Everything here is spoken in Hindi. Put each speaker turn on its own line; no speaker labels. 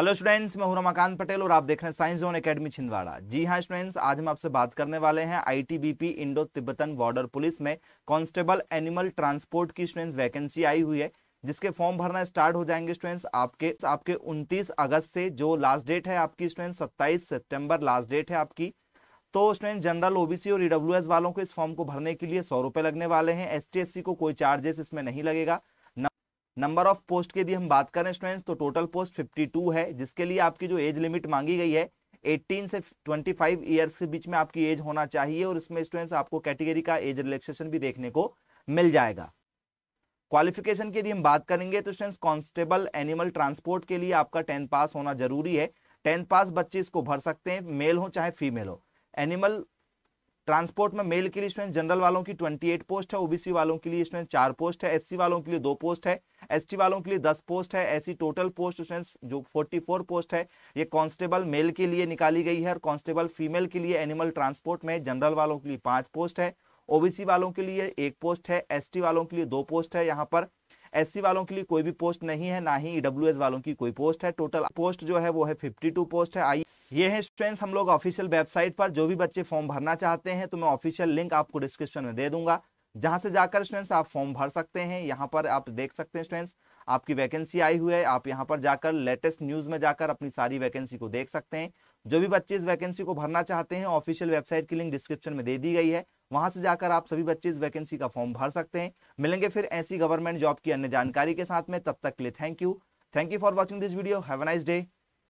हेलो स्टूडेंट्स मैं हूं रमाकांत पटेल और आप देख रहे हैं साइंस जोन एकेडमी छिंदवाड़ा जी हाँ स्टूडेंट्स आज हम आपसे बात करने वाले हैं ITBP Indo Tibetan border police में कांस्टेबल एनिमल ट्रांसपोर्ट की स्टूडेंट्स वैकेंसी आई हुई है जिसके फॉर्म भरना स्टार्ट हो जाएंगे स्टूडेंट्स आपके आपके उनतीस अगस्त से जो लास्ट डेट है आपकी स्टूडेंट सत्ताईस सेप्टेम्बर लास्ट डेट है आपकी तो स्टूडेंट जनरल ओबीसी और ईडब्ल्यूएस e वालों को इस फॉर्म को भरने के लिए सौ रुपए लगने वाले हैं एस को कोई चार्जेस इसमें नहीं लगेगा नंबर ऑफ पोस्ट की यदि हम बात करें स्टूडेंट्स तो टोटल पोस्ट 52 है जिसके लिए आपकी जो एज लिमिट मांगी गई है 18 से 25 ईयर्स के बीच में आपकी एज होना चाहिए और इसमें स्टूडेंट्स आपको कैटेगरी का एज रिलैक्सेशन भी देखने को मिल जाएगा क्वालिफिकेशन की यदि हम बात करेंगे तो स्टूडेंट्स कांस्टेबल एनिमल ट्रांसपोर्ट के लिए आपका टेंथ पास होना जरूरी है टेंथ पास बच्चे इसको भर सकते हैं मेल हो चाहे फीमेल हो एनिमल ट्रांसपोर्ट में मेल के लिए स्टूडेंट जनरल वालों की 28 पोस्ट है ओबीसी वालों के लिए स्टूडेंट चार पोस्ट है एससी वालों के लिए दो पोस्ट है एसटी वालों के लिए दस पोस्ट है ऐसी टोटल पोस्ट स्टूडेंट्स जो 44 पोस्ट है ये कांस्टेबल मेल के लिए निकाली गई है और कांस्टेबल फीमेल के लिए एनिमल ट्रांसपोर्ट में जनरल वालों के लिए पांच पोस्ट है ओबीसी वालों के लिए एक पोस्ट है एस वालों के लिए दो पोस्ट है यहाँ पर एस वालों के लिए कोई भी पोस्ट नहीं है ना ही ईडब्ल्यूएस e वालों की कोई पोस्ट है टोटल पोस्ट जो है वो है टू पोस्ट है आई ये है स्टूडेंट्स हम लोग ऑफिशियल वेबसाइट पर जो भी बच्चे फॉर्म भरना चाहते हैं तो मैं ऑफिशियल लिंक आपको डिस्क्रिप्शन में दे दूंगा जहां से जाकर स्टूडेंट्स आप फॉर्म भर सकते हैं यहाँ पर आप देख सकते हैं स्टूडेंट्स आपकी वैकेंसी आई हुई है आप यहाँ पर जाकर लेटेस्ट न्यूज में जाकर अपनी सारी वैकेंसी को देख सकते हैं जो भी बच्चे इस वैकेंसी को भरना चाहते हैं ऑफिशियल वेबसाइट की लिंक डिस्क्रिप्शन में दे दी गई है वहां से जाकर आप सभी बच्चे इस वैकेंसी का फॉर्म भर सकते हैं मिलेंगे फिर ऐसी गवर्नमेंट जॉब की अन्य जानकारी के साथ में तब तक के लिए thank you thank you for watching this video have nice day